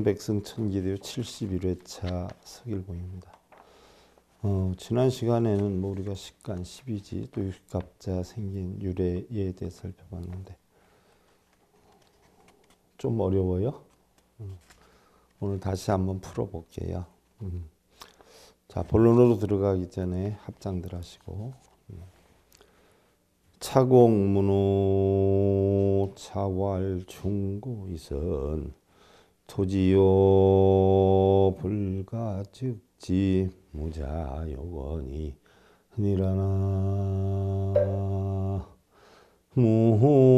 무명백성 천기대요 71회차 석일공입니다. 어, 지난 시간에는 뭐 우리가 식간 12지 또 육갑자 생긴 유래에 대해 살펴봤는데 좀 어려워요? 음, 오늘 다시 한번 풀어볼게요. 음. 자 본론으로 들어가기 전에 합장들 하시고 음, 차공문호 차왈 중고이선 토지요 불가 즉지 무자 요건이 흔이라나 무호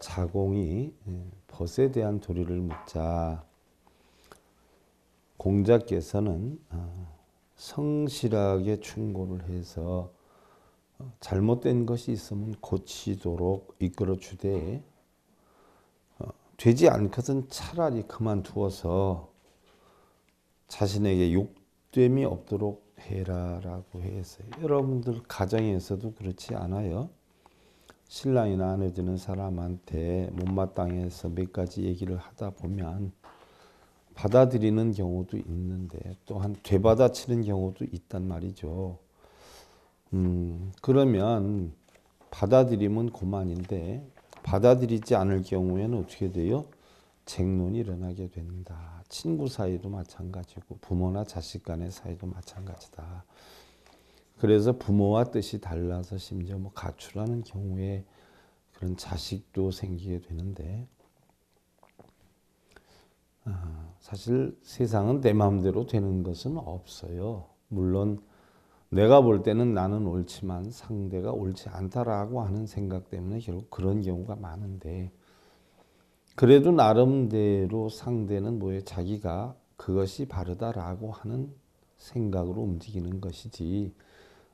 자공이 예, 벗에 대한 도리를 묻자 공자께서는 아, 성실하게 충고를 해서 어, 잘못된 것이 있으면 고치도록 이끌어 주되 어, 되지 않거든 차라리 그만두어서 자신에게 욕됨이 없도록 해라라고 해서 여러분들 가정에서도 그렇지 않아요. 신랑이나 아내 되는 사람한테 못마땅해서 몇 가지 얘기를 하다 보면 받아들이는 경우도 있는데 또한 되받아치는 경우도 있단 말이죠. 음, 그러면 받아들이면 고만인데 받아들이지 않을 경우에는 어떻게 돼요? 쟁론이 일어나게 된다. 친구 사이도 마찬가지고 부모나 자식 간의 사이도 마찬가지다. 그래서 부모와 뜻이 달라서 심지어 뭐 가출하는 경우에 그런 자식도 생기게 되는데 사실 세상은 내 마음대로 되는 것은 없어요. 물론 내가 볼 때는 나는 옳지만 상대가 옳지 않다라고 하는 생각 때문에 결국 그런 경우가 많은데 그래도 나름대로 상대는 뭐에 자기가 그것이 바르다라고 하는 생각으로 움직이는 것이지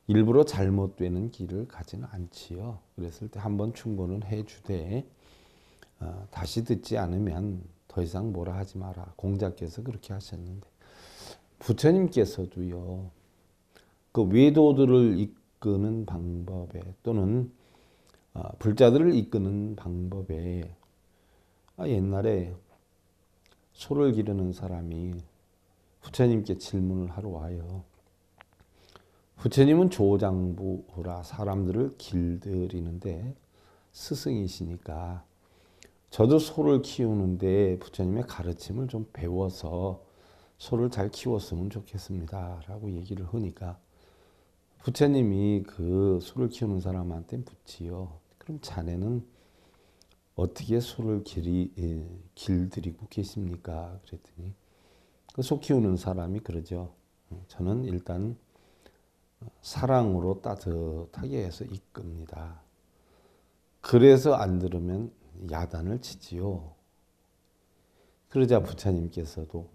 일부러 잘못되는 길을 가지는 않지요. 그랬을 때 한번 충고는 해주되 어, 다시 듣지 않으면 더 이상 뭐라 하지 마라. 공자께서 그렇게 하셨는데 부처님께서도요. 그 외도들을 이끄는 방법에 또는 어, 불자들을 이끄는 방법에 아, 옛날에 소를 기르는 사람이 부처님께 질문을 하러 와요. 부처님은 조장부라 사람들을 길들이는데 스승이시니까 저도 소를 키우는데 부처님의 가르침을 좀 배워서 소를 잘 키웠으면 좋겠습니다. 라고 얘기를 하니까 부처님이 그 소를 키우는 사람한테 묻지요. 그럼 자네는 어떻게 소를 길이, 예, 길들이고 계십니까? 그랬더니 그 소 키우는 사람이 그러죠. 음, 저는 일단 사랑으로 따뜻하게 해서 이끕니다. 그래서 안 들으면 야단을 치지요. 그러자 부처님께서도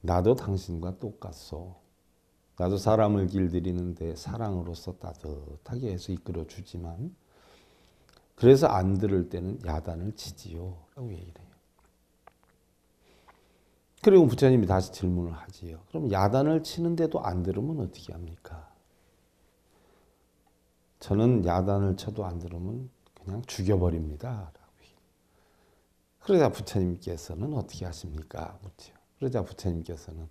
나도 당신과 똑같소. 나도 사람을 길들이는데 사랑으로서 따뜻하게 해서 이끌어 주지만 그래서 안 들을 때는 야단을 치지요. 라고 얘기해요. 그리고 부처님이 다시 질문을 하지요. 그럼 야단을 치는데도 안 들으면 어떻게 합니까? 저는 야단을 쳐도 안 들으면 그냥 죽여버립니다. 그러자 부처님께서는 어떻게 하십니까? 묻지 그러자 부처님께서는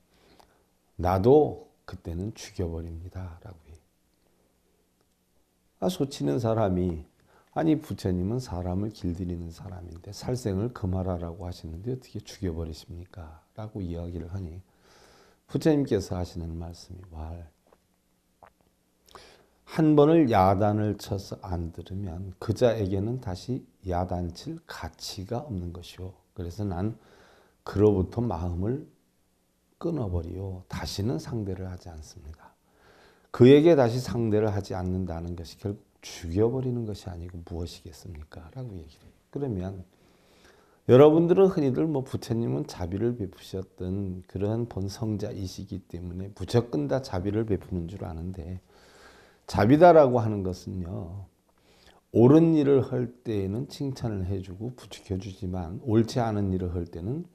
나도 그때는 죽여버립니다. 라고 해 아, 소치는 사람이 아니 부처님은 사람을 길들이는 사람인데 살생을 금하라라고 하시는데 어떻게 죽여버리십니까? 라고 이야기를 하니 부처님께서 하시는 말씀이 왈한 번을 야단을 쳐서 안 들으면 그자에게는 다시 야단칠 가치가 없는 것이요. 그래서 난 그로부터 마음을 끊어버리요. 다시는 상대를 하지 않습니다. 그에게 다시 상대를 하지 않는다는 것이 결국 죽여버리는 것이 아니고 무엇이겠습니까? 라고 얘기를 해요. 그러면 여러분들은 흔히들 뭐 부처님은 자비를 베푸셨던 그러한 본성자이시기 때문에 무조건 다 자비를 베푸는 줄 아는데 자비다라고 하는 것은요. 옳은 일을 할 때에는 칭찬을 해주고 부추겨 주지만 옳지 않은 일을 할 때는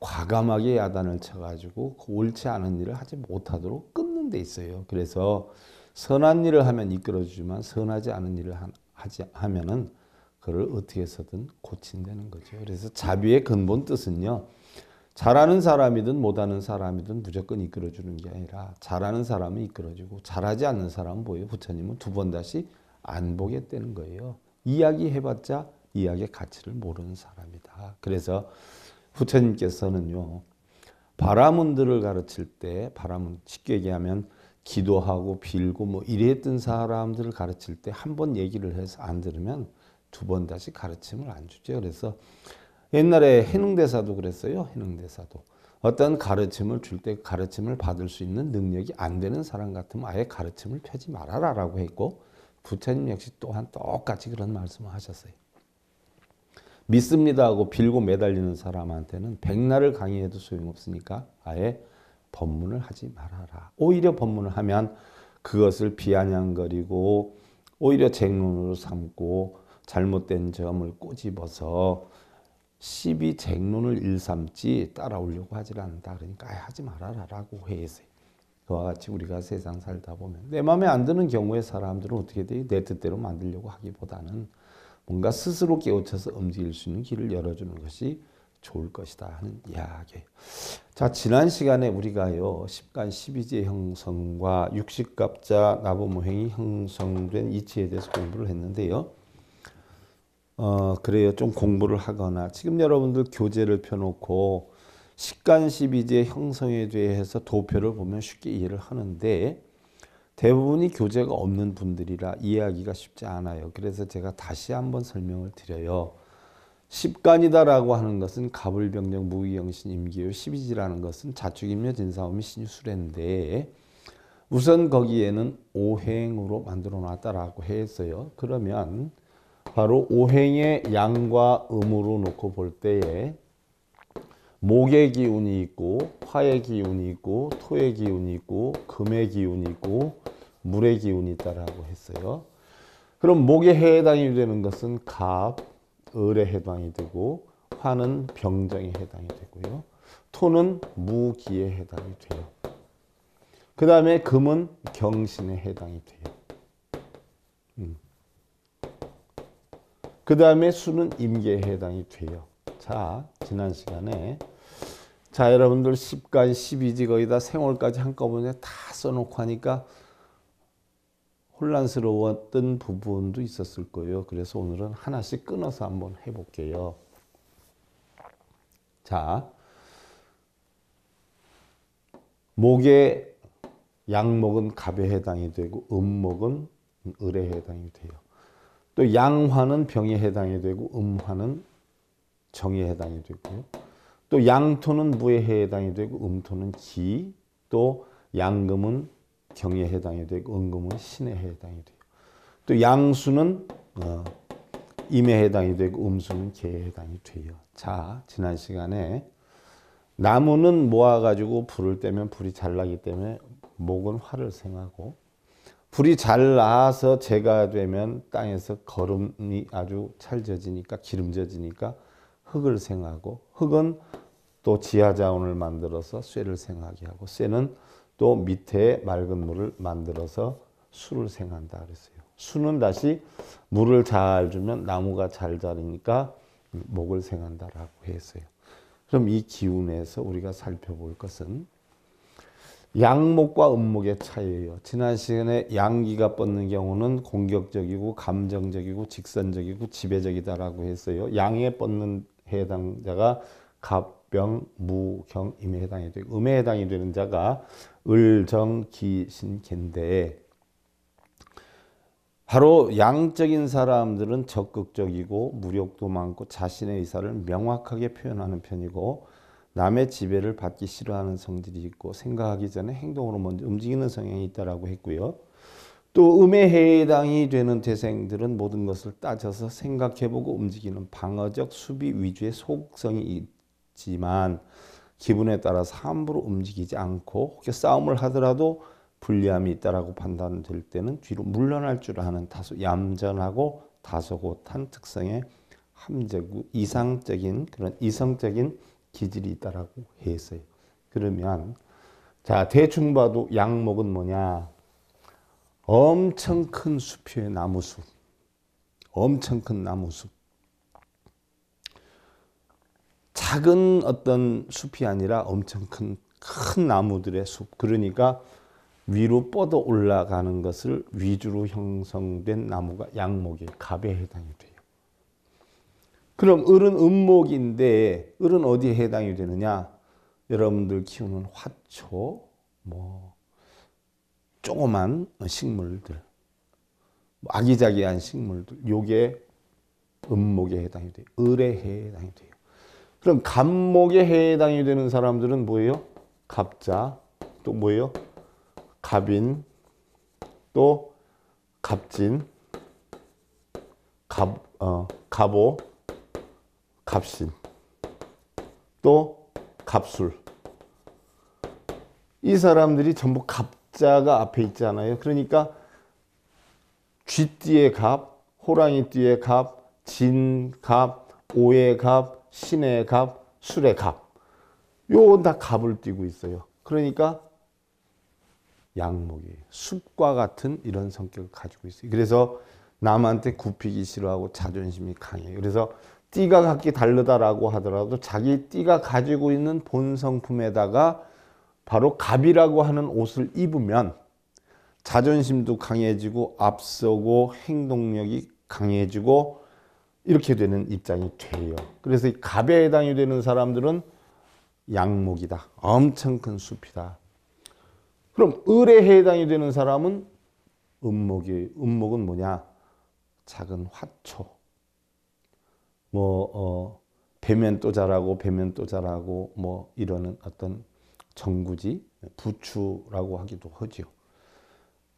과감하게 야단을 쳐가지고 그 옳지 않은 일을 하지 못하도록 끊는 데 있어요. 그래서 선한 일을 하면 이끌어주지만 선하지 않은 일을 하지 하면은 그를 어떻게 해서든 고친다는 거죠. 그래서 자비의 근본 뜻은요. 잘하는 사람이든 못하는 사람이든 무조건 이끌어주는 게 아니라 잘하는 사람은 이끌어주고 잘하지 않는 사람은 뭐예요? 부처님은 두 번 다시 안 보게 되는 거예요. 이야기해봤자 이야기의 가치를 모르는 사람이다. 그래서 부처님께서는요. 바라문들을 가르칠 때 바라문 쉽게 얘기하면 기도하고 빌고 뭐 이랬던 사람들을 가르칠 때 한 번 얘기를 해서 안 들으면 두 번 다시 가르침을 안 주죠. 그래서 옛날에 해능대사도 그랬어요. 해능대사도. 어떤 가르침을 줄 때 가르침을 받을 수 있는 능력이 안 되는 사람 같으면 아예 가르침을 펴지 말아라 라고 했고 부처님 역시 또한 똑같이 그런 말씀을 하셨어요. 믿습니다 하고 빌고 매달리는 사람한테는 백날을 강의해도 소용없으니까 아예 법문을 하지 말아라. 오히려 법문을 하면 그것을 비아냥거리고 오히려 쟁론으로 삼고 잘못된 점을 꼬집어서 시비 쟁론을 일삼지 따라오려고 하질 않는다. 그러니까 아, 하지 말아라라고 회 해서 그와 같이 우리가 세상 살다 보면 내 마음에 안 드는 경우에 사람들은 어떻게 돼내 뜻대로 만들려고 하기보다는 뭔가 스스로 깨우쳐서 움직일 수 있는 길을 열어주는 것이 좋을 것이다 하는 이야기. 자, 지난 시간에 우리가요, 1간 0 1 2지 형성과 60갑자 나부모행이 형성된 이치에 대해서 공부를 했는데요. 어, 그래요. 좀 공부를 하거나 지금 여러분들 교재를 펴놓고 식간십이제 형성에 대해서 도표를 보면 쉽게 이해를 하는데 대부분이 교재가 없는 분들이라 이해하기가 쉽지 않아요. 그래서 제가 다시 한번 설명을 드려요. 십간이다라고 하는 것은 가불병정 무기영신 임기요 십이지라는 것은 자축임묘 진사오미 신유수레인데 우선 거기에는 오행으로 만들어 놨다라고 했어요. 그러면 바로 오행의 양과 음으로 놓고 볼 때에 목의 기운이 있고 화의 기운이 있고 토의 기운이 있고 금의 기운이 있고 물의 기운이 있다라고 했어요. 그럼 목에 해당이 되는 것은 갑, 을에 해당이 되고 화는 병정에 해당이 되고요. 토는 무기에 해당이 돼요. 그 다음에 금은 경신에 해당이 돼요. 음. 그 다음에 수는 임계에 해당이 돼요. 자, 지난 시간에 자 여러분들 10간 12지 거의 다 생월까지 한꺼번에 다 써놓고 하니까 혼란스러웠던 부분도 있었을 거예요. 그래서 오늘은 하나씩 끊어서 한번 해볼게요. 자, 목의 양목은 갑에 해당이 되고 음목은 을에 해당이 돼요. 또 양화는 병에 해당이 되고 음화는 정에 해당이 되고요. 또 양토는 무에 해당이 되고 음토는 기, 또 양금은 경에 해당이 되고 은금은 신에 해당이 돼요. 또 양수는 어, 임에 해당이 되고 음수는 개에 해당이 돼요. 자, 지난 시간에 나무는 모아가지고 불을 떼면 불이 잘 나기 때문에 목은 화를 생하고 불이 잘 나서 재가 되면 땅에서 거름이 아주 찰져지니까 기름져지니까 흙을 생하고 흙은 또 지하자원을 만들어서 쇠를 생하게 하고 쇠는 또 밑에 맑은 물을 만들어서 술을 생한다 그랬어요. 수는 다시 물을 잘 주면 나무가 잘자르니까 목을 생한다라고 했어요. 그럼 이 기운에서 우리가 살펴볼 것은 양목과 음목의 차이예요. 지난 시간에 양기가 뻗는 경우는 공격적이고 감정적이고 직선적이고 지배적이다라고 했어요. 양에 뻗는 해당자가 갑병, 무, 경, 임에 해당이 되고 음에 해당이 되는 자가 을, 정, 기, 신, 갠데 바로 양적인 사람들은 적극적이고 무력도 많고 자신의 의사를 명확하게 표현하는 편이고 남의 지배를 받기 싫어하는 성질이 있고 생각하기 전에 행동으로 먼저 움직이는 성향이 있다라고 했고요. 또 음에 해당이 되는 태생들은 모든 것을 따져서 생각해보고 움직이는 방어적 수비 위주의 소성이 있지만 기분에 따라서 함부로 움직이지 않고 혹여 싸움을 하더라도 불리함이 있다라고 판단될 때는 뒤로 물러날 줄 아는 다소 얌전하고 다소곳한 특성의 함재구 이상적인 그런 이성적인 기질이 있다라고 했어요. 그러면 자 대충 봐도 양목은 뭐냐? 엄청 큰수의 나무숲. 엄청 큰 나무숲. 작은 어떤 숲이 아니라 엄청 큰, 큰 나무들의 숲. 그러니까 위로 뻗어 올라가는 것을 위주로 형성된 나무가 양목이 갑에 해당이 돼요. 그럼 을은 음목인데 을은 어디에 해당이 되느냐? 여러분들 키우는 화초, 뭐 조그만 식물들, 뭐 아기자기한 식물들, 요게 음목에 해당이 돼요. 을에 해당이 돼요. 그럼 갑목에 해당이 되는 사람들은 뭐예요? 갑자, 또 뭐예요? 갑인, 또 갑진, 갑, 어, 갑오, 값신 또 값술 이 사람들이 전부 갑자가 앞에 있잖아요 그러니까 쥐띠의 값 호랑이띠의 값 진값 오의 값 신의 값 술의 값요다 갑을 띠고 있어요 그러니까 양목이 숲과 같은 이런 성격을 가지고 있어요 그래서 남한테 굽히기 싫어하고 자존심이 강해요 그래서 띠가 각기 다르다라고 하더라도 자기 띠가 가지고 있는 본성품에다가 바로 갑이라고 하는 옷을 입으면 자존심도 강해지고 앞서고 행동력이 강해지고 이렇게 되는 입장이 돼요. 그래서 이 갑에 해당이 되는 사람들은 양목이다. 엄청 큰 숲이다. 그럼 을에 해당이 되는 사람은 음목이 음목은 뭐냐? 작은 화초. 뭐 어, 배면 또 자라고 배면 또 자라고 뭐 이러는 어떤 정구지 부추라고 하기도 하죠.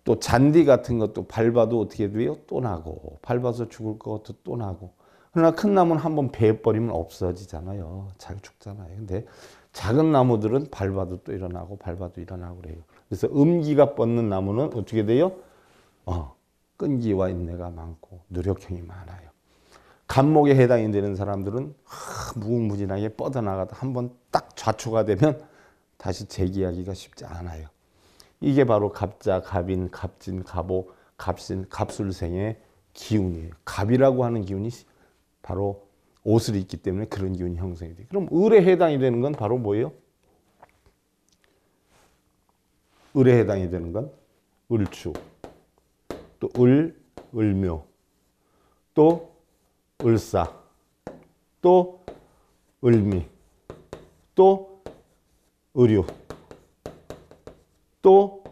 또 잔디 같은 것도 밟아도 어떻게 돼요? 또 나고 밟아서 죽을 것도 또 나고 그러나 큰 나무는 한번 베어버리면 없어지잖아요. 잘 죽잖아요. 근데 작은 나무들은 밟아도 또 일어나고 밟아도 일어나고 그래요. 그래서 음기가 뻗는 나무는 어떻게 돼요? 어, 끈기와 인내가 많고 노력형이 많아요. 감목에 해당이 되는 사람들은 하, 무궁무진하게 뻗어나가다 한번딱 좌초가 되면 다시 재기하기가 쉽지 않아요. 이게 바로 갑자, 갑인, 갑진, 갑오, 갑신, 갑술생의 기운이에요. 갑이라고 하는 기운이 바로 옷을 입기 때문에 그런 기운이 형성이 돼요. 그럼 을에 해당이 되는 건 바로 뭐예요? 을에 해당이 되는 건 을추, 또 을, 을묘, 또 을사, 또 을미, 또 의류, 또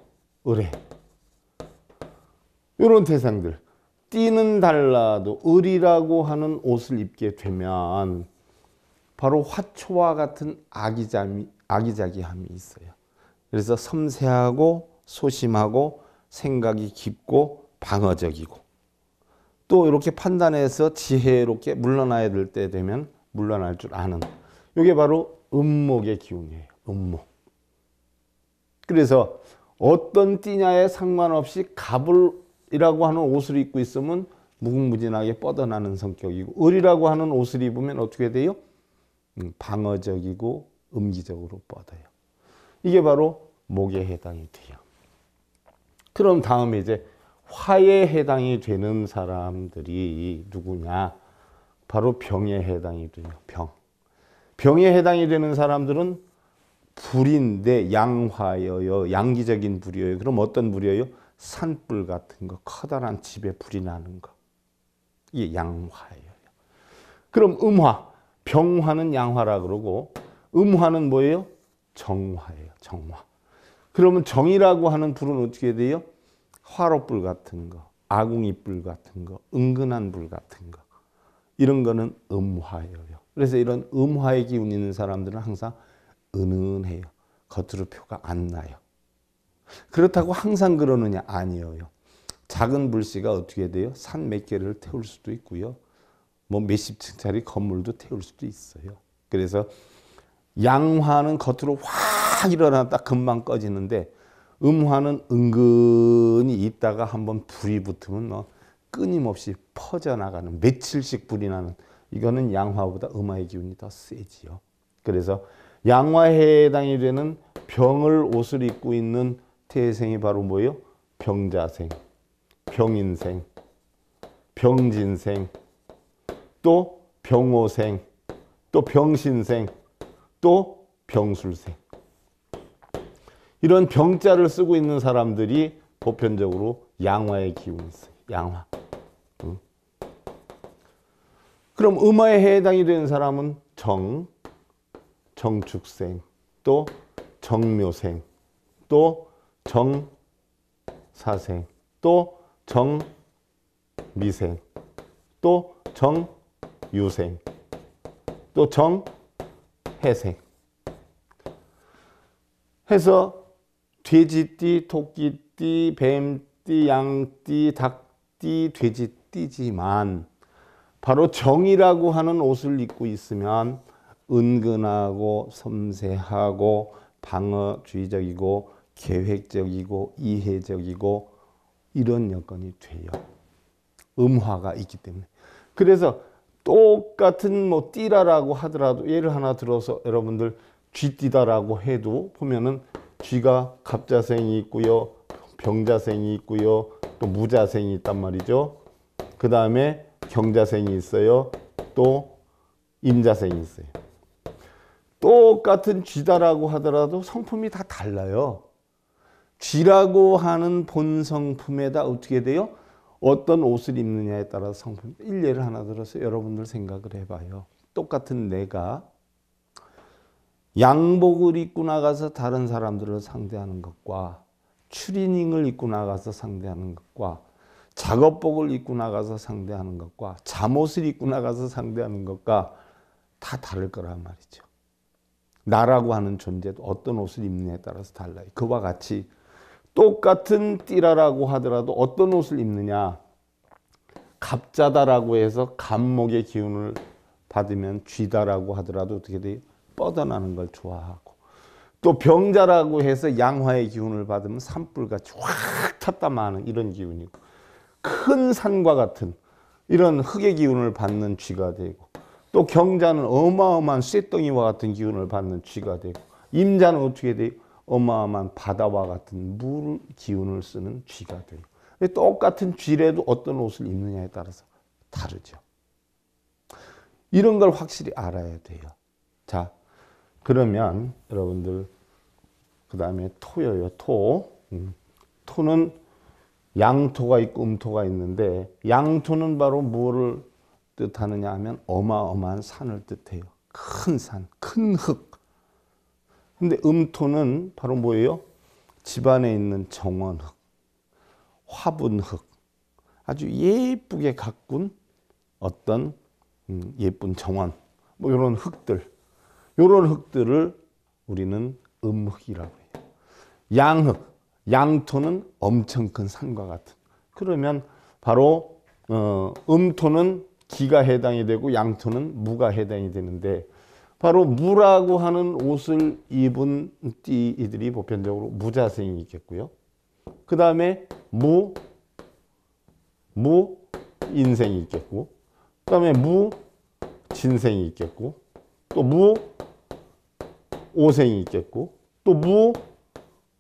의뢰. 이런 대상들. 띠는 달라도 을이라고 하는 옷을 입게 되면 바로 화초와 같은 아기자미, 아기자기함이 있어요. 그래서 섬세하고 소심하고 생각이 깊고 방어적이고 또 이렇게 판단해서 지혜롭게 물러나야 될 때 되면 물러날 줄 아는 이게 바로 음목의 기운이에요. 음목. 그래서 어떤 띠냐에 상관없이 갑을이라고 하는 옷을 입고 있으면 무궁무진하게 뻗어나는 성격이고 을이라고 하는 옷을 입으면 어떻게 돼요? 음, 방어적이고 음기적으로 뻗어요. 이게 바로 목에 해당이 돼요. 그럼 다음에 이제 화에 해당이 되는 사람들이 누구냐? 바로 병에 해당이 돼요. 병. 병에 해당이 되는 사람들은 불인데 양화여요. 양기적인 불이에요. 그럼 어떤 불이에요? 산불 같은 거, 커다란 집에 불이 나는 거. 이게 양화예요. 그럼 음화, 병화는 양화라 그러고 음화는 뭐예요? 정화예요. 정화. 그러면 정이라고 하는 불은 어떻게 돼요? 화로불 같은 거, 아궁이불 같은 거, 은근한 불 같은 거 이런 거는 음화예요. 그래서 이런 음화의 기운이 있는 사람들은 항상 은은해요. 겉으로 표가 안 나요. 그렇다고 항상 그러느냐? 아니에요. 작은 불씨가 어떻게 돼요? 산 몇 개를 태울 수도 있고요. 뭐 몇십 층짜리 건물도 태울 수도 있어요. 그래서 양화는 겉으로 확 일어났다 금방 꺼지는데 음화는 은근히 있다가 한번 불이 붙으면 뭐 끊임없이 퍼져나가는 며칠씩 불이 나는 이거는 양화보다 음화의 기운이 더 세지요. 그래서 양화에 해당이 되는 병을 옷을 입고 있는 태생이 바로 뭐예요? 병자생, 병인생, 병진생, 또 병호생, 또 병신생, 또 병술생. 이런 병자를 쓰고 있는 사람들이 보편적으로 양화의 기운이 있어요. 양화. 그럼 음화에 해당이 되는 사람은 정, 정축생, 또 정묘생, 또 정사생, 또 정미생, 또 정유생, 또 정해생. 해서 돼지띠, 토끼띠, 뱀띠, 양띠, 닭띠, 돼지띠지만 바로 정이라고 하는 옷을 입고 있으면 은근하고 섬세하고 방어주의적이고 계획적이고 이해적이고 이런 여건이 돼요. 음화가 있기 때문에. 그래서 똑같은 뭐 띠라라고 하더라도 예를 하나 들어서 여러분들 쥐띠다라고 해도 보면은 쥐가 갑자생이 있고요 병자생이 있고요 또 무자생이 있단 말이죠 그 다음에 경자생이 있어요 또 임자생이 있어요 똑같은 쥐다라고 하더라도 성품이 다 달라요 쥐라고 하는 본성품에다 어떻게 돼요? 어떤 옷을 입느냐에 따라서 성품 일례를 하나 들어서 여러분들 생각을 해봐요 똑같은 내가 양복을 입고 나가서 다른 사람들을 상대하는 것과 추리닝을 입고 나가서 상대하는 것과 작업복을 입고 나가서 상대하는 것과 잠옷을 입고 나가서 상대하는 것과 다 다를 거란 말이죠. 나라고 하는 존재도 어떤 옷을 입느냐에 따라서 달라요. 그와 같이 똑같은 띠라라고 하더라도 어떤 옷을 입느냐 갑자다라고 해서 감목의 기운을 받으면 쥐다라고 하더라도 어떻게 돼요? 뻗어나는 걸 좋아하고 또 병자라고 해서 양화의 기운을 받으면 산불같이 확 탔다 마는 이런 기운이고 큰 산과 같은 이런 흙의 기운을 받는 쥐가 되고 또 경자는 어마어마한 쇳덩이와 같은 기운을 받는 쥐가 되고 임자는 어떻게 돼요? 어마어마한 바다와 같은 물 기운을 쓰는 쥐가 되고 똑같은 쥐래도 어떤 옷을 입느냐에 따라서 다르죠. 이런 걸 확실히 알아야 돼요. 자, 그러면 여러분들 그 다음에 토예요. 토. 음. 토는 양토가 있고 음토가 있는데 양토는 바로 무엇을 뜻하느냐 하면 어마어마한 산을 뜻해요. 큰 산, 큰 흙. 근데 음토는 바로 뭐예요? 집안에 있는 정원흙, 화분흙, 아주 예쁘게 가꾼 어떤 음, 예쁜 정원, 뭐 이런 흙들. 이런 흙들을 우리는 음흙이라고 해요. 양흙, 양토는 엄청 큰 산과 같은. 그러면 바로 어, 음토는 기가 해당이 되고 양토는 무가 해당이 되는데 바로 무라고 하는 옷을 입은 띠들이 보편적으로 무자생이겠고요. 그 다음에 무, 무 인생이 있겠고 그 다음에 무 진생이 있겠고 또 무, 오생이 있겠고 또 무,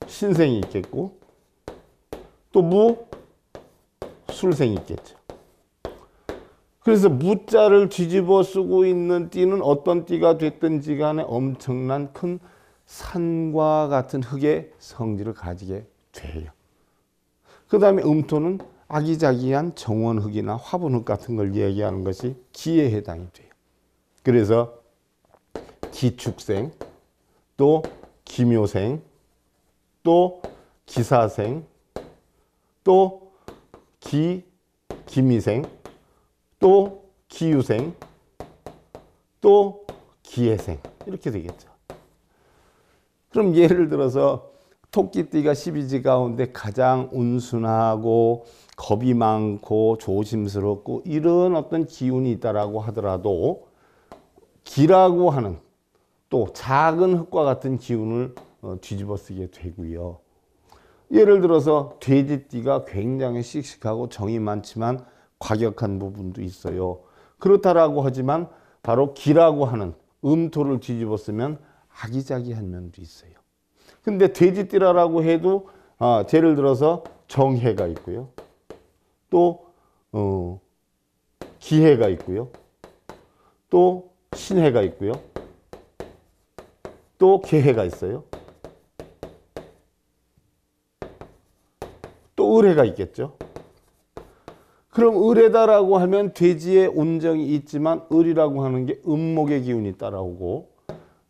신생이 있겠고 또 무, 술생이 있겠죠. 그래서 무자를 뒤집어 쓰고 있는 띠는 어떤 띠가 됐든지 간에 엄청난 큰 산과 같은 흙의 성질을 가지게 돼요. 그 다음에 음토는 아기자기한 정원흙이나 화분흙 같은 걸얘기하는 것이 기에 해당이 돼요. 그래서 기축생, 또 기묘생, 또 기사생, 또 기, 기미생, 또 기유생, 또 기예생 이렇게 되겠죠. 그럼 예를 들어서 토끼띠가 12지 가운데 가장 온순하고 겁이 많고 조심스럽고 이런 어떤 기운이 있다라고 하더라도 기라고 하는 또 작은 흙과 같은 기운을 어, 뒤집어 쓰게 되고요. 예를 들어서 돼지띠가 굉장히 씩씩하고 정이 많지만 과격한 부분도 있어요. 그렇다라고 하지만 바로 기라고 하는 음토를 뒤집어 쓰면 아기자기한 면도 있어요. 근데 돼지띠라고 해도 아, 예를 들어서 정해가 있고요. 또 어, 기해가 있고요. 또 신해가 있고요. 또 개해가 있어요. 또 을해가 있겠죠. 그럼 을해다라고 하면 돼지의 온정이 있지만 을이라고 하는 게 음목의 기운이 따라오고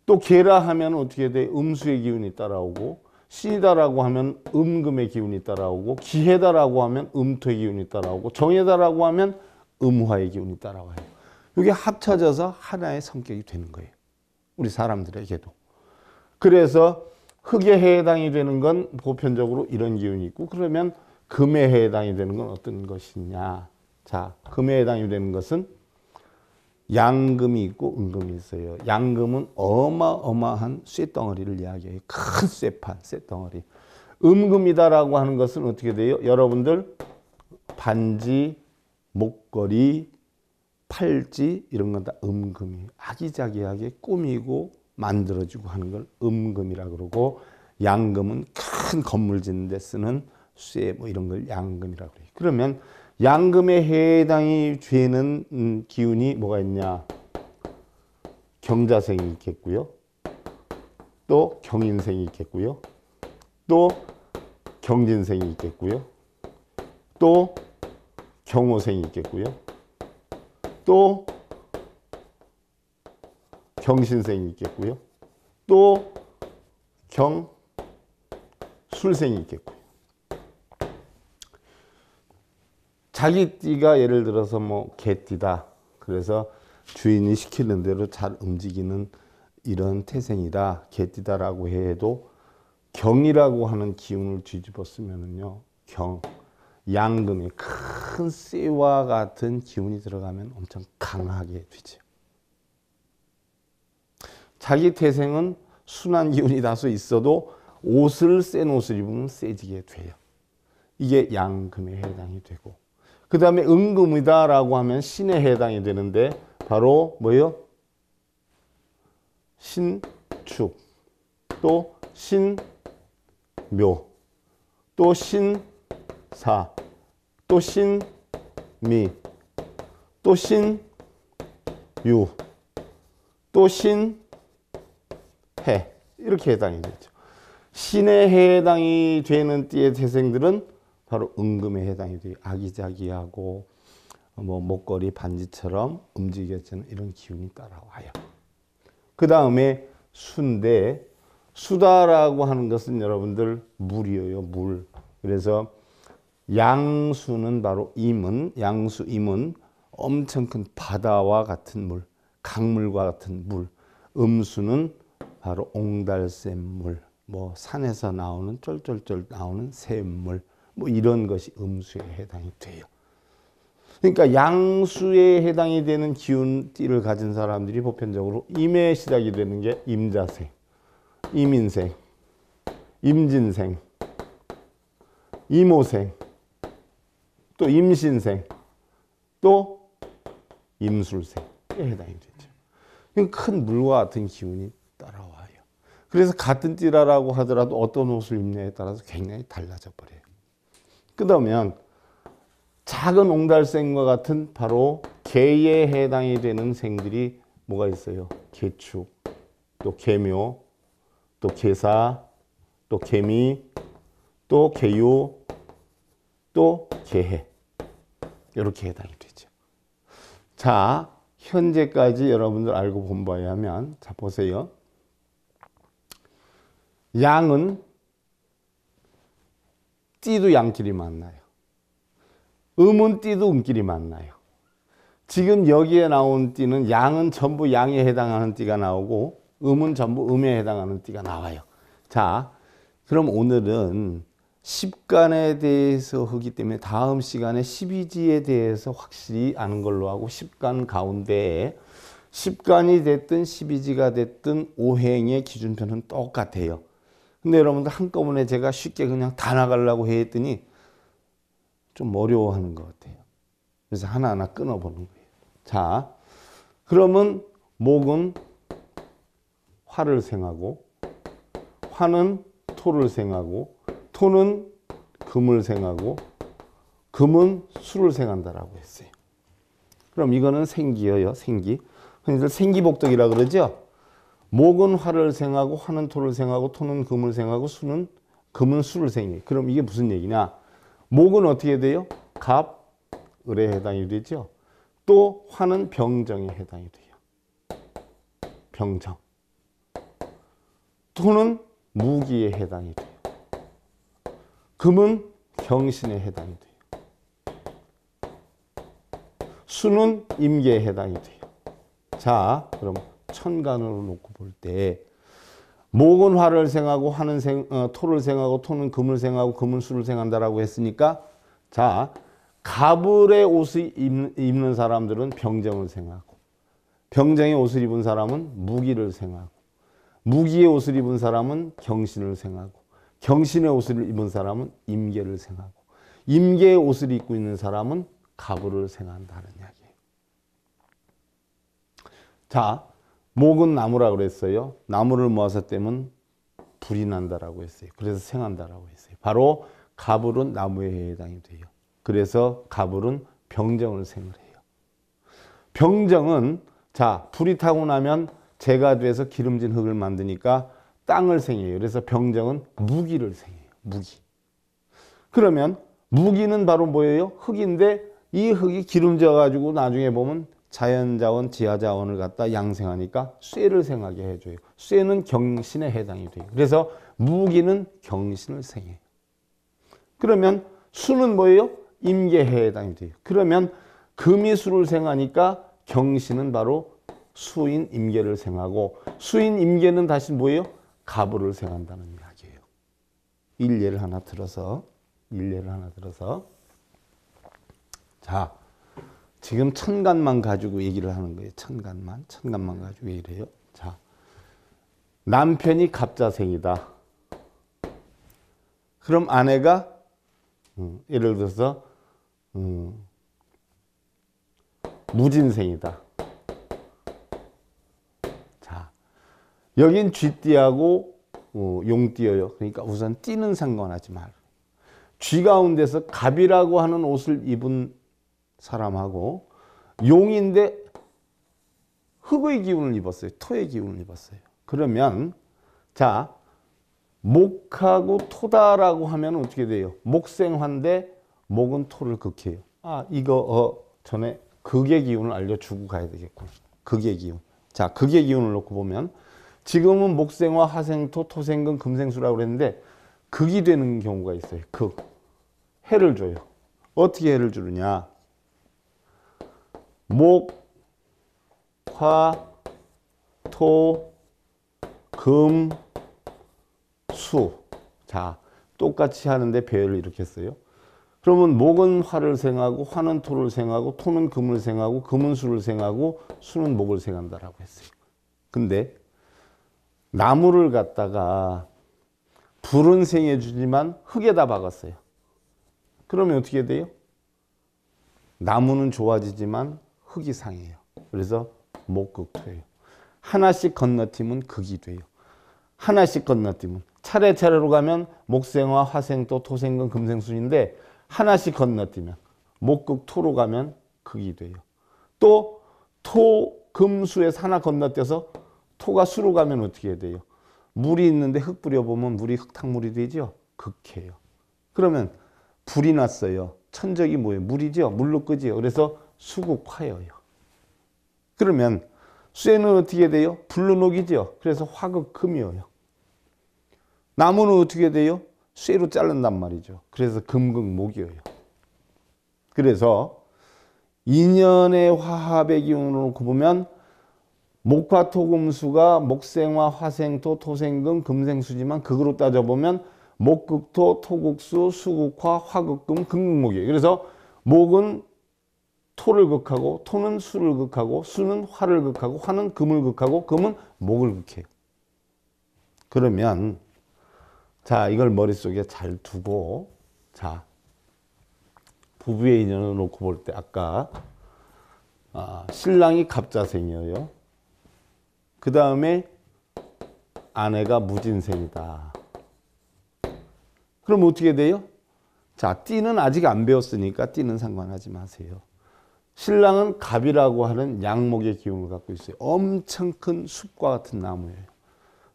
또 개라 하면 어떻게 돼? 음수의 기운이 따라오고 신이다라고 하면 음금의 기운이 따라오고 기해다라고 하면 음토의 기운이 따라오고 정해다라고 하면 음화의 기운이 따라와요. 이게 합쳐져서 하나의 성격이 되는 거예요. 우리 사람들에게도. 그래서 흙에 해당이 되는 건 보편적으로 이런 기운이 있고 그러면 금에 해당이 되는 건 어떤 것이냐. 자, 금에 해당이 되는 것은 양금이 있고 은금이 있어요. 양금은 어마어마한 쇠덩어리를 이야기해요. 큰 쇠판, 쇠덩어리. 음금이다라고 하는 것은 어떻게 돼요? 여러분들 반지, 목걸이, 팔찌 이런 건 다 음금이에요. 아기자기하게 꾸미고 만들어주고 하는 걸 음금이라 그러고 양금은 큰 건물 짓는 데 쓰는 쇠뭐 이런 걸 양금이라 그래요. 그러면 양금에 해당이 죄는 음, 기운이 뭐가 있냐? 경자생이 있겠고요. 또 경인생이 있겠고요. 또 경진생이 있겠고요. 또 경호생이 있겠고요. 또 경신생이 있겠고요. 또 경술생이 있겠고요. 자기 띠가 예를 들어서 뭐 개띠다. 그래서 주인이 시키는 대로 잘 움직이는 이런 태생이다. 개띠다라고 해도 경이라고 하는 기운을 뒤집어 쓰면은요. 경 양금이 큰 씨와 같은 기운이 들어가면 엄청 강하게 되죠. 자기 태생은 순한 기운이 다소 있어도 옷을 센 옷을 입으면 세지게 돼요. 이게 양금에 해당이 되고 그 다음에 은금이다라고 하면 신에 해당이 되는데 바로 뭐요? 신축 또 신묘 또 신사 또 신미 또 신유 또신 해 이렇게 해당이 되죠. 신에 해당이 되는 띠의 태생들은 바로 은금에 해당이 돼요. 아기자기하고 뭐 목걸이 반지처럼 움직여지는 이런 기운이 따라와요. 그 다음에 순대 수다라고 하는 것은 여러분들 물이에요 물 그래서 양수는 바로 임은 양수 임은 엄청 큰 바다와 같은 물 강물과 같은 물 음수는 바로 옹달샘물, 뭐 산에서 나오는 쫄쫄쫄 나오는 샘물, 뭐 이런 것이 음수에 해당이 돼요. 그러니까 양수에 해당이 되는 기운띠를 가진 사람들이 보편적으로 임에 시작이 되는 게 임자생, 임인생, 임진생, 임오생, 또 임신생, 또 임술생에 해당이 되죠. 그러니까 큰 물과 같은 기운이 그래서 같은 띠라라고 하더라도 어떤 옷을 입냐에 따라서 굉장히 달라져 버려요. 그러면 작은 옹달생과 같은 바로 개에 해당이 되는 생들이 뭐가 있어요? 개축, 또 개묘, 또 개사, 또 개미, 또 개요, 또 개해. 이렇게 해당이 되죠. 자, 현재까지 여러분들 알고 본 바에 하면 자 보세요. 양은 띠도 양끼리 만나요. 음은 띠도 음끼리 만나요. 지금 여기에 나온 띠는 양은 전부 양에 해당하는 띠가 나오고 음은 전부 음에 해당하는 띠가 나와요. 자, 그럼 오늘은 10간에 대해서 하기 때문에 다음 시간에 12지에 대해서 확실히 아는 걸로 하고 10간 가운데에 10간이 됐든 12지가 됐든 오행의 기준표는 똑같아요. 근데 여러분들 한꺼번에 제가 쉽게 그냥 다 나가려고 했더니 좀 어려워하는 것 같아요. 그래서 하나하나 끊어보는 거예요. 자, 그러면 목은 화를 생하고 화는 토를 생하고 토는 금을 생하고 금은 수를 생한다라고 했어요. 그럼 이거는 생기예요. 생기. 흔히들 생기복덕이라 그러죠. 목은 화를 생하고 화는 토를 생하고 토는 금을 생하고 수는 금은 수를 생해. 그럼 이게 무슨 얘기냐? 목은 어떻게 돼요? 갑, 을에 해당이 되죠. 또 화는 병정에 해당이 돼요. 병정. 토는 무기에 해당이 돼요. 금은 경신에 해당이 돼요. 수는 임계에 해당이 돼요. 자, 그럼 천간으로 놓고 볼 때 목은 화를 생하고 화는 생, 어, 토를 생하고 토는 금을 생하고 금은 수를 생한다라고 했으니까 자 가불의 옷을 입 입는 사람들은 병정을 생하고 병정의 옷을 입은 사람은 무기를 생하고 무기의 옷을 입은 사람은 경신을 생하고 경신의 옷을 입은 사람은 임계를 생하고 임계의 옷을 입고 있는 사람은 가부를 생한다는 이야기예요. 자, 목은 나무라 그랬어요. 나무를 모아서 떼면 불이 난다라고 했어요. 그래서 생한다라고 했어요. 바로 가불은 나무에 해당이 돼요. 그래서 가불은 병정을 생을 해요. 병정은 자 불이 타고 나면 재가 돼서 기름진 흙을 만드니까 땅을 생해요. 그래서 병정은 무기를 생해요. 무기. 그러면 무기는 바로 뭐예요? 흙인데 이 흙이 기름져 가지고 나중에 보면 자연자원, 지하자원을 갖다 양생하니까 쇠를 생하게 해줘요. 쇠는 경신에 해당이 돼요. 그래서 무기는 경신을 생해. 그러면 수는 뭐예요? 임계에 해당이 돼요. 그러면 금이 수를 생하니까 경신은 바로 수인 임계를 생하고 수인 임계는 다시 뭐예요? 가부를 생한다는 이야기예요. 일례를 하나 들어서 일례를 하나 들어서 자 지금 천간만 가지고 얘기를 하는 거예요. 천간만, 천간만 가지고 얘기를 해요. 자, 남편이 갑자생이다. 그럼 아내가 음, 예를 들어서 음, 무진생이다. 자, 여긴 쥐띠하고 어, 용띠예요. 그러니까 우선 띠는 상관하지 말. 쥐 가운데서 갑이라고 하는 옷을 입은 사람하고 용인데 흙의 기운을 입었어요. 토의 기운을 입었어요. 그러면 자 목하고 토다라고 하면 어떻게 돼요? 목생환대 목은 토를 극해요. 아 이거 어, 전에 극의 기운을 알려주고 가야 되겠군. 극의 기운. 자 극의 기운을 놓고 보면 지금은 목생화, 화생토, 토생금, 금생수라고 그랬는데 극이 되는 경우가 있어요. 극. 해를 줘요. 어떻게 해를 주느냐. 목, 화, 토, 금, 수. 자, 똑같이 하는데 배열을 이렇게 했요 그러면 목은 화를 생하고 화는 토를 생하고 토는 금을 생하고 금은 수를 생하고 수는 목을 생한다라고 했어요. 근데 나무를 갖다가 불은 생해주지만 흙에다 박았어요. 그러면 어떻게 돼요? 나무는 좋아지지만 흙이 상해요. 그래서 목극토예요. 하나씩 건너뛰면 극이 돼요. 하나씩 건너뛰면 차례차례로 가면 목생화, 화생토, 토생금, 금생순인데 하나씩 건너뛰면 목극토로 가면 극이 돼요. 또 토, 금수에서 하나 건너뛰어서 토가 수로 가면 어떻게 돼요? 물이 있는데 흙 뿌려보면 물이 흙탕물이 되죠? 극해요. 그러면 불이 났어요. 천적이 뭐예요? 물이죠? 물로 끄지요. 그래서 수국화여요. 그러면 쇠는 어떻게 돼요? 불로녹이죠. 그래서 화극금이에요. 나무는 어떻게 돼요? 쇠로 자른단 말이죠. 그래서 금극목이에요. 그래서 인연의 화합의 기운으로 놓고 보면 목화 토금수가 목생화 화생토 토생금 금생수지만 극으로 따져보면 목극토 토국수 수국화 화극금 금극목이에요. 그래서 목은 토를 극하고 토는 수를 극하고 수는 화를 극하고 화는 금을 극하고 금은 목을 극해 그러면 자 이걸 머릿속에 잘 두고 자 부부의 인연을 놓고 볼 때 아까 아, 신랑이 갑자생이에요. 그 다음에 아내가 무진생이다. 그럼 어떻게 돼요? 자, 띠는 아직 안 배웠으니까 띠는 상관하지 마세요. 신랑은 갑이라고 하는 양목의 기운을 갖고 있어요. 엄청 큰 숲과 같은 나무예요.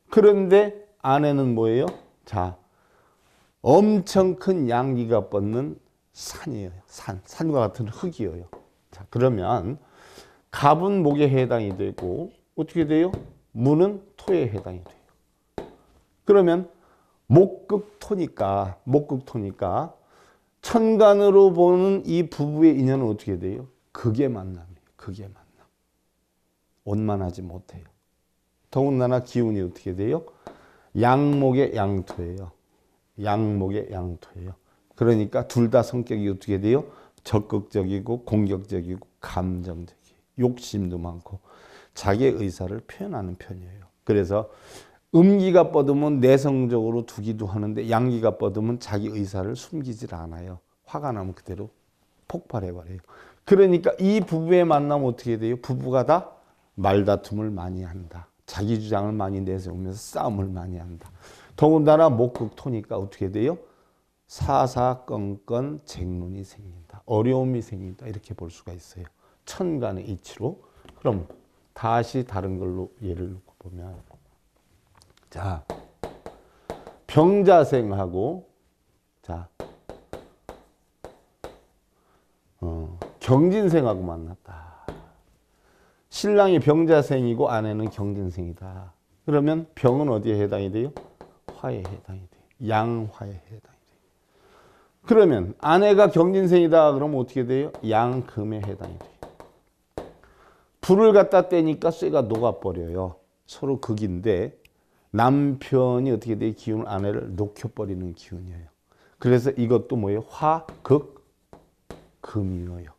그런데 아내는 뭐예요? 자, 엄청 큰 양기가 뻗는 산이에요. 산, 산과 같은 흙이에요. 자, 그러면 갑은 목에 해당이 되고 어떻게 돼요? 무는 토에 해당이 돼요. 그러면 목극토니까 목극토니까 천간으로 보는 이 부부의 인연은 어떻게 돼요? 그게 만남이에요. 그게 만남. 원만하지 못해요. 더군다나 기운이 어떻게 돼요? 양목의 양토예요. 양목의 양토예요. 그러니까 둘 다 성격이 어떻게 돼요? 적극적이고 공격적이고 감정적이에요. 욕심도 많고 자기의 사를 표현하는 편이에요. 그래서 음기가 뻗으면 내성적으로 두기도 하는데 양기가 뻗으면 자기 의사를 숨기질 않아요. 화가 나면 그대로 폭발해버려요. 그러니까 이 부부의 만남 어떻게 돼요? 부부가 다 말다툼을 많이 한다. 자기 주장을 많이 내세우면서 싸움을 많이 한다. 더군다나 목극 토니까 어떻게 돼요? 사사건건 쟁론이 생긴다. 어려움이 생긴다. 이렇게 볼 수가 있어요. 천간의 이치로. 그럼 다시 다른 걸로 예를 놓고 보면 자 병자생하고 자 경진생하고 만났다. 신랑이 병자생이고 아내는 경진생이다. 그러면 병은 어디에 해당이 돼요? 화에 해당이 돼요. 양화에 해당이 돼요. 그러면 아내가 경진생이다 그러면 어떻게 돼요? 양금에 해당이 돼요. 불을 갖다 떼니까 쇠가 녹아버려요. 서로 극인데 남편이 어떻게 돼요? 기운 아내를 녹여버리는 기운이에요. 그래서 이것도 뭐예요? 화극금이에요.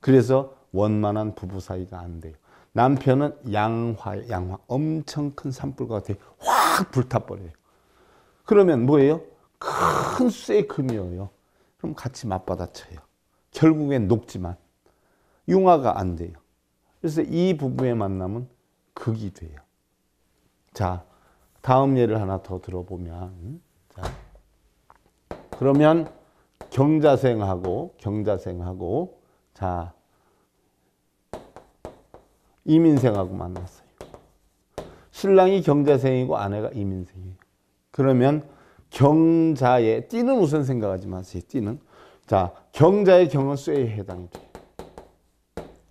그래서 원만한 부부 사이가 안 돼요. 남편은 양화, 양화. 엄청 큰 산불과 같이 확 불타버려요. 그러면 뭐예요? 큰쇠 금이어요. 그럼 같이 맞받아쳐요. 결국엔 녹지만 융화가 안 돼요. 그래서 이 부부의 만남은 극이 돼요. 자, 다음 예를 하나 더 들어보면 자, 그러면 경자생하고 경자생하고 자, 이민생하고 만났어요. 신랑이 경자생이고 아내가 이민생이에요. 그러면 경자의 띠는 우선 생각하지 마세요. 띠는 자 경자의 경은 쇠에 해당이 돼요.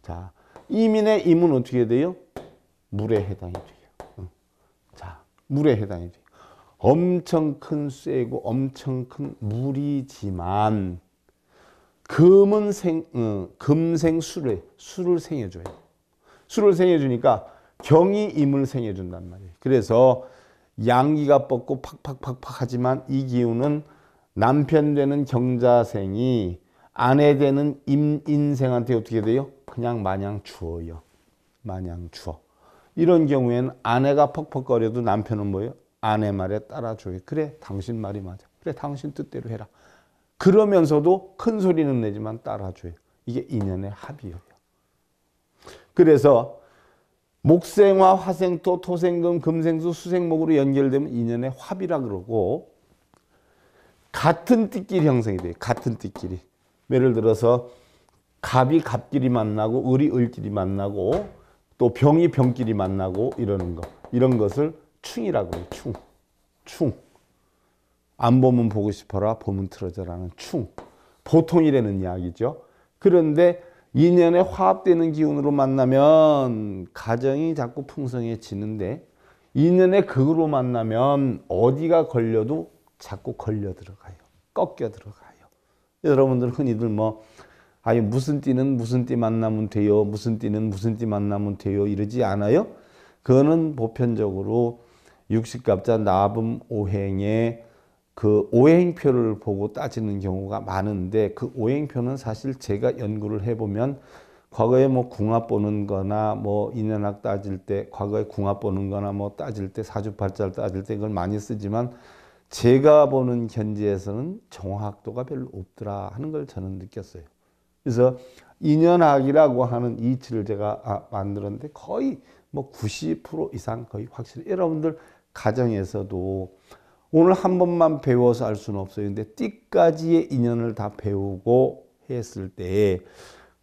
자 이민의 임은 어떻게 돼요? 물에 해당이 돼요. 자 물에 해당이 돼요. 엄청 큰 쇠고 엄청 큰 물이지만 금은 생, 어, 금생 수를, 수를 생해줘요. 수를 생해주니까 경이 임을 생해준단 말이에요. 그래서 양기가 뻗고 팍팍팍팍 하지만 이 기운은 남편 되는 경자생이 아내 되는 임인생한테 어떻게 돼요? 그냥 마냥 주어요. 마냥 주어. 이런 경우에는 아내가 퍽퍽거려도 남편은 뭐예요? 아내 말에 따라줘요. 그래 당신 말이 맞아. 그래 당신 뜻대로 해라. 그러면서도 큰 소리는 내지만 따라줘요. 이게 인연의 합이에요. 그래서 목생화, 화생토, 토생금, 금생수, 수생목으로 연결되면 인연의 합이라 그러고 같은 띠끼리 형성이 돼요. 같은 띠끼리. 예를 들어서 갑이 갑끼리 만나고 을이 을끼리 만나고 또 병이 병끼리 만나고 이러는 거. 이런 것을 충이라고 해요. 충. 충. 안 보면 보고 싶어라 보면 틀어져라는 충 보통이라는 이야기죠. 그런데 인연에 화합되는 기운으로 만나면 가정이 자꾸 풍성해지는데 인연의 극으로 만나면 어디가 걸려도 자꾸 걸려 들어가요. 꺾여 들어가요. 여러분들 흔히들 뭐 아니 무슨 띠는 무슨 띠 만나면 돼요. 무슨 띠는 무슨 띠 만나면 돼요. 이러지 않아요? 그거는 보편적으로 육식갑자 나붐 오행의 그 오행표를 보고 따지는 경우가 많은데 그 오행표는 사실 제가 연구를 해보면 과거에 뭐 궁합 보는 거나 뭐 인연학 따질 때 과거에 궁합 보는 거나 뭐 따질 때 사주팔자를 따질 때 그걸 많이 쓰지만 제가 보는 견지에서는 정확도가 별로 없더라 하는 걸 저는 느꼈어요. 그래서 인연학이라고 하는 이치를 제가 아, 만들었는데 거의 뭐 90% 이상 거의 확실히 여러분들 가정에서도 오늘 한 번만 배워서 알 수는 없어요. 근데 띠까지의 인연을 다 배우고 했을 때에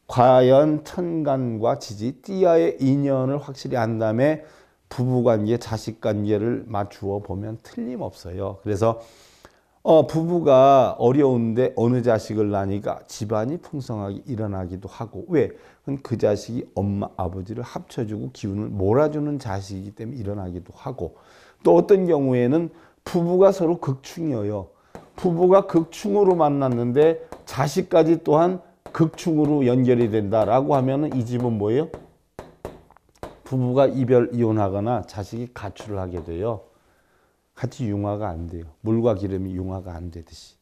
과연 천간과 지지 띠와의 인연을 확실히 안 다음에 부부관계, 자식관계를 맞추어 보면 틀림없어요. 그래서 어, 부부가 어려운데 어느 자식을 낳으니까 집안이 풍성하게 일어나기도 하고 왜? 그 자식이 엄마 아버지를 합쳐주고 기운을 몰아주는 자식이기 때문에 일어나기도 하고 또 어떤 경우에는 부부가 서로 극충이어요. 부부가 극충으로 만났는데 자식까지 또한 극충으로 연결이 된다라고 하면 이 집은 뭐예요? 부부가 이별 이혼하거나 자식이 가출을 하게 돼요. 같이 융화가 안 돼요. 물과 기름이 융화가 안 되듯이.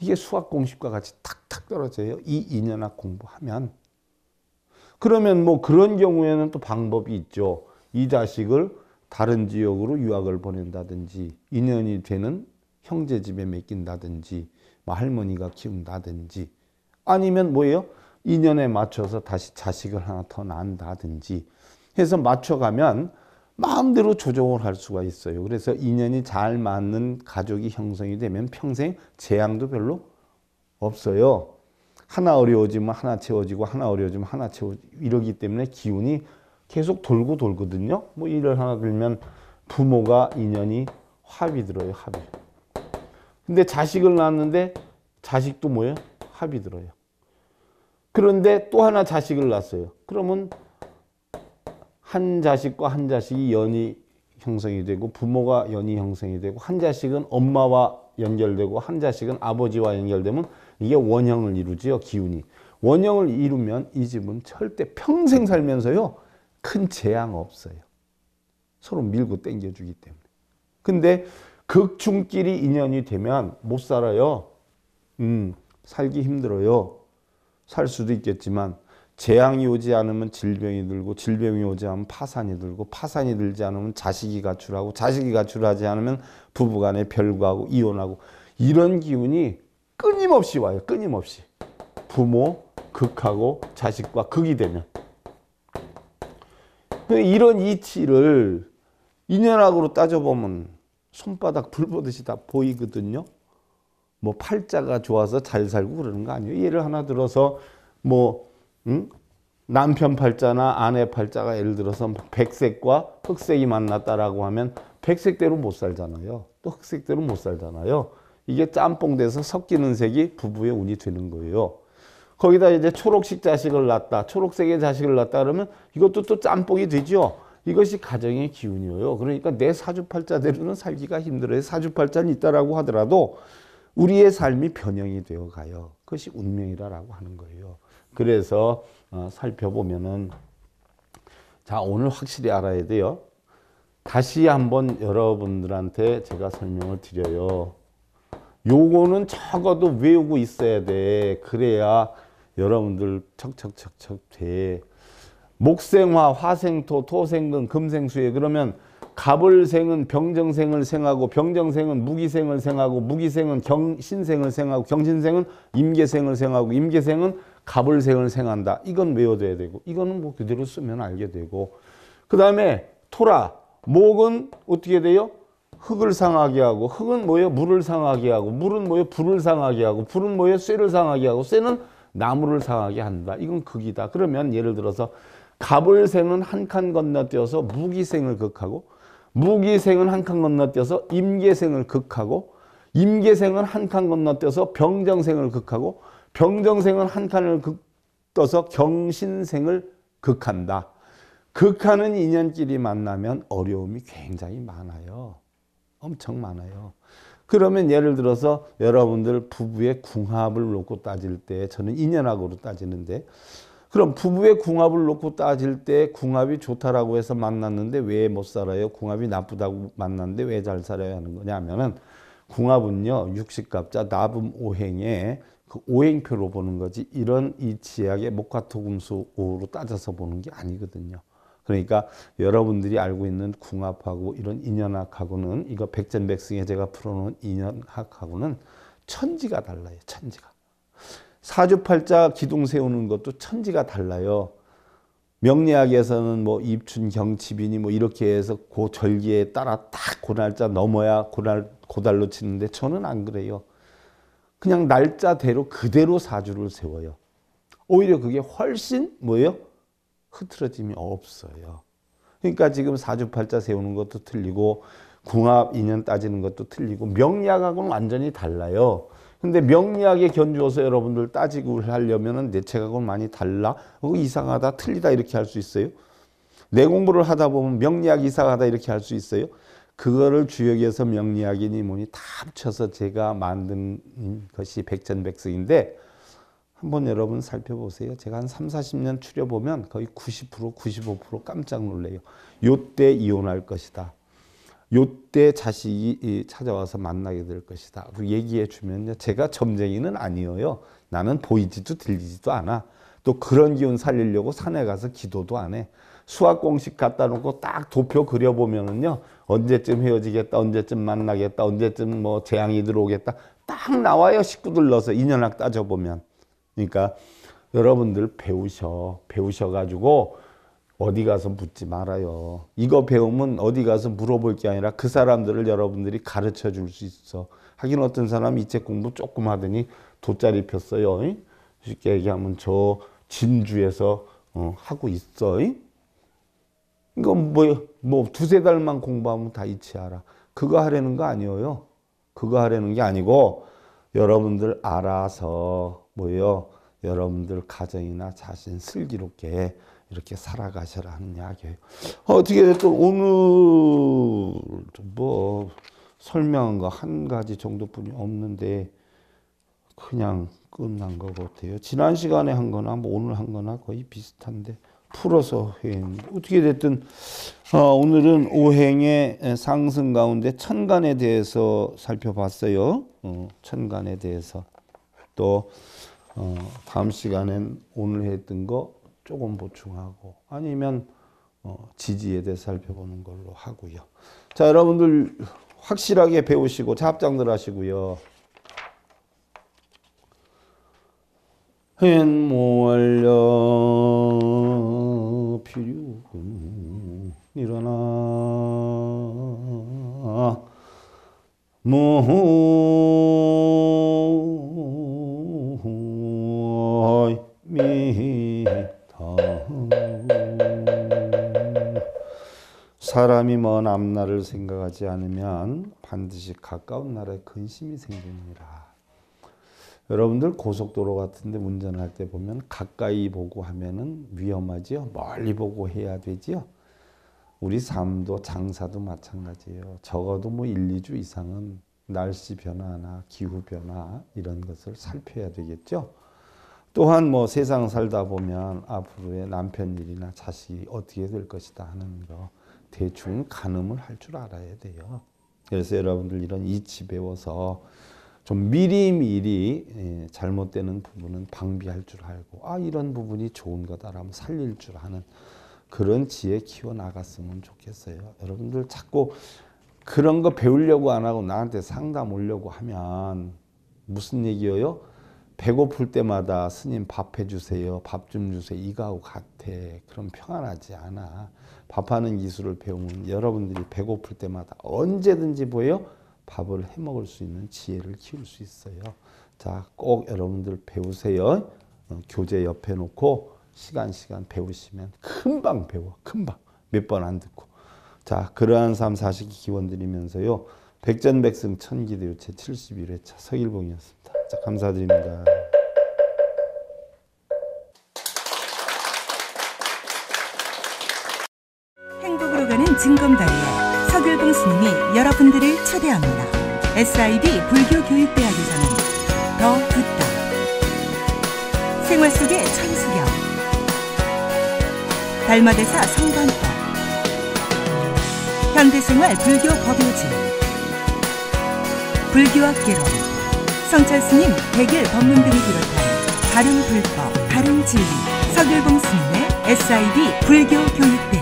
이게 수학 공식과 같이 탁탁 떨어져요. 이 2년학 공부하면. 그러면 뭐 그런 경우에는 또 방법이 있죠. 이 자식을 다른 지역으로 유학을 보낸다든지 인연이 되는 형제 집에 맡긴다든지 뭐 할머니가 키운다든지 아니면 뭐예요? 인연에 맞춰서 다시 자식을 하나 더 낳는다든지 해서 맞춰가면 마음대로 조정을 할 수가 있어요. 그래서 인연이 잘 맞는 가족이 형성이 되면 평생 재앙도 별로 없어요. 하나 어려워지면 하나 채워지고 하나 어려워지면 하나 채워지고 이러기 때문에 기운이 계속 돌고 돌거든요. 뭐 일을 하나 들면 부모가 인연이 합이 들어요. 합이. 근데 자식을 낳았는데 자식도 뭐예요? 합이 들어요. 그런데 또 하나 자식을 낳았어요. 그러면 한 자식과 한 자식이 연이 형성이 되고 부모가 연이 형성이 되고 한 자식은 엄마와 연결되고 한 자식은 아버지와 연결되면 이게 원형을 이루지요. 기운이. 원형을 이루면 이 집은 절대 평생 살면서요. 큰 재앙 없어요. 서로 밀고 땡겨주기 때문에. 근데 극중끼리 인연이 되면 못 살아요. 음, 살기 힘들어요. 살 수도 있겠지만 재앙이 오지 않으면 질병이 들고 질병이 오지 않으면 파산이 들고 파산이 들지 않으면 자식이 가출하고 자식이 가출하지 않으면 부부간에 별거하고 이혼하고 이런 기운이 끊임없이 와요. 끊임없이. 부모 극하고 자식과 극이 되면 그 이런 이치를 인연학으로 따져보면 손바닥 불보듯이 다 보이거든요. 뭐 팔자가 좋아서 잘 살고 그러는 거 아니에요. 예를 하나 들어서 뭐 응? 남편 팔자나 아내 팔자가 예를 들어서 뭐 백색과 흑색이 만났다라고 하면 백색대로 못 살잖아요. 또 흑색대로 못 살잖아요. 이게 짬뽕돼서 섞이는 색이 부부의 운이 되는 거예요. 거기다 이제 초록색 자식을 낳았다. 초록색의 자식을 낳았다 그러면 이것도 또 짬뽕이 되죠. 이것이 가정의 기운이에요. 그러니까 내 사주팔자대로는 살기가 힘들어요. 사주팔자는 있다라고 하더라도 우리의 삶이 변형이 되어 가요. 그것이 운명이라고 하는 거예요. 그래서 어, 살펴보면은 자 오늘 확실히 알아야 돼요. 다시 한번 여러분들한테 제가 설명을 드려요. 요거는 적어도 외우고 있어야 돼. 그래야 여러분들 척척척척 돼. 목생화, 화생토, 토생금, 금생수에 그러면 갑을생은 병정생을 생하고 병정생은 무기생을 생하고 무기생은 경신생을 생하고 경신생은 임계생을 생하고 임계생은 갑을생을 생한다. 이건 외워둬야 되고 이거는 뭐 그대로 쓰면 알게 되고 그 다음에 토라 목은 어떻게 돼요? 흙을 상하게 하고 흙은 뭐예요? 물을 상하게 하고 물은 뭐예요? 불을 상하게 하고 불은 뭐예요? 쇠를 상하게 하고 쇠는 나무를 상하게 한다. 이건 극이다. 그러면 예를 들어서 갑을생은 한 칸 건너뛰어서 무기생을 극하고 무기생은 한 칸 건너뛰어서 임계생을 극하고 임계생은 한 칸 건너뛰어서 병정생을 극하고 병정생은 한 칸을 극 떠서 경신생을 극한다. 극하는 인연끼리 만나면 어려움이 굉장히 많아요. 엄청 많아요. 그러면 예를 들어서 여러분들 부부의 궁합을 놓고 따질 때 저는 인연학으로 따지는데 그럼 부부의 궁합을 놓고 따질 때 궁합이 좋다라고 해서 만났는데 왜 못 살아요? 궁합이 나쁘다고 만났는데 왜 잘 살아야 하는 거냐면은 궁합은요 육식갑자 나분 오행에 그 오행표로 보는 거지 이런 이 지약의 목화토금수로 오 따져서 보는 게 아니거든요. 그러니까 여러분들이 알고 있는 궁합하고 이런 인연학하고는 이거 백전백승에 제가 풀어놓은 인연학하고는 천지가 달라요. 천지가. 사주팔자 기둥 세우는 것도 천지가 달라요. 명리학에서는 뭐 입춘 경칩이니 뭐 이렇게 해서 고 절기에 따라 딱 고날짜 넘어야 고날 고달로 치는데 저는 안 그래요. 그냥 날짜대로 그대로 사주를 세워요. 오히려 그게 훨씬 뭐예요? 흐트러짐이 없어요. 그러니까 지금 사주팔자 세우는 것도 틀리고 궁합 인연 따지는 것도 틀리고 명리학하고는 완전히 달라요. 근데 명리학에 견주어서 여러분들 따지고 하려면은 내 책하고는 많이 달라. 어, 이상하다, 틀리다 이렇게 할 수 있어요. 내 공부를 하다 보면 명리학 이상하다 이렇게 할 수 있어요. 그거를 주역에서 명리학이니 뭐니 다 합쳐서 제가 만든 것이 백전백승인데 한번 여러분 살펴보세요. 제가 한 3, 40년 추려보면 거의 90%, 95% 깜짝 놀래요. 요때 이혼할 것이다. 요때 자식이 찾아와서 만나게 될 것이다. 그 얘기해 주면요. 제가 점쟁이는 아니에요 나는 보이지도 들리지도 않아. 또 그런 기운 살리려고 산에 가서 기도도 안 해. 수학 공식 갖다 놓고 딱 도표 그려보면은요. 언제쯤 헤어지겠다, 언제쯤 만나겠다, 언제쯤 뭐 재앙이 들어오겠다. 딱 나와요. 식구들 넣어서 인연학 따져보면. 그러니까 여러분들 배우셔. 배우셔가지고 어디 가서 묻지 말아요. 이거 배우면 어디 가서 물어볼 게 아니라 그 사람들을 여러분들이 가르쳐 줄 수 있어. 하긴 어떤 사람이 이책 공부 조금 하더니 돗자리 폈어요. 쉽게 얘기하면 저 진주에서 어, 하고 있어. 이건 뭐, 뭐 두세 달만 공부하면 다 잊지 알아. 그거 하려는 거 아니에요. 그거 하려는 게 아니고 여러분들 알아서 모여 여러분들 가정이나 자신 슬기롭게 이렇게 살아가셔라 하는 이야기예요. 어, 어떻게 또 오늘 뭐 설명한 거 한 가지 정도뿐이 없는데 그냥 끝난 거 같아요. 지난 시간에 한 거나 뭐 오늘 한 거나 거의 비슷한데 풀어서 회인 어떻게 됐든 어, 오늘은 오행의 상승 가운데 천간에 대해서 살펴봤어요. 어, 천간에 대해서 또 어, 다음 시간엔 오늘 했던 거 조금 보충하고 아니면 어, 지지에 대해 살펴보는 걸로 하고요. 자 여러분들 확실하게 배우시고 잡장들 하시고요. 행모할려 필요군 일어나 모호 사람이 먼 앞날을 생각하지 않으면 반드시 가까운 나라에 근심이 생깁니라 여러분들 고속도로 같은데 운전할 때 보면 가까이 보고 하면은 위험하지요. 멀리 보고 해야 되지요. 우리 삶도 장사도 마찬가지예요. 적어도 뭐 1, 2주 이상은 날씨 변화나 기후 변화 이런 것을 살펴야 되겠죠. 또한 뭐 세상 살다 보면 앞으로의 남편 일이나 자식이 어떻게 될 것이다 하는 거 대충 가늠을 할 줄 알아야 돼요. 그래서 여러분들 이런 이치 배워서 좀 미리미리 예, 잘못되는 부분은 방비할 줄 알고 아 이런 부분이 좋은 거다라면 살릴 줄 아는 그런 지혜 키워나갔으면 좋겠어요. 여러분들 자꾸 그런 거 배우려고 안 하고 나한테 상담 오려고 하면 무슨 얘기예요? 배고플 때마다 스님 밥 해주세요. 밥 좀 주세요. 이거하고 같아. 그럼 평안하지 않아. 밥하는 기술을 배우면 여러분들이 배고플 때마다 언제든지 보여 밥을 해 먹을 수 있는 지혜를 키울 수 있어요. 자, 꼭 여러분들 배우세요. 어, 교재 옆에 놓고 시간 시간 배우시면 금방 배워. 금방. 몇 번 안 듣고. 자, 그러한 삶 사시기 기원 드리면서요. 백전백승 천기대요 제71회차 서일봉이었습니다. 자, 감사드립니다. 진검다리에 서글봉 스님이 여러분들을 초대합니다. SIB 불교교육대학에서는 더 듣다. 생활 속의 천수경. 달마대사 성관법. 현대생활 불교 법요지. 불교학개론. 성찰스님 백일 법문들을 비롯한 다른 불법, 다른 진리. 서길봉 스님의 SIB 불교교육대